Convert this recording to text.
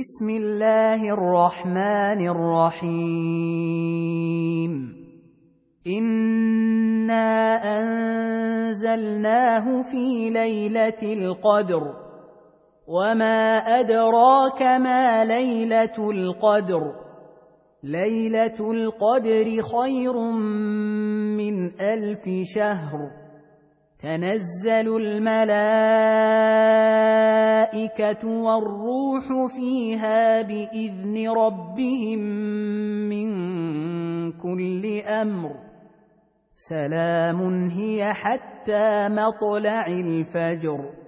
بسم الله الرحمن الرحيم انا انزلناه في ليله القدر وما ادراك ما ليله القدر ليله القدر خير من الف شهر تنزل الملائكه الملائكة والروح فيها بإذن ربهم من كل أمر سلام هي حتى مطلع الفجر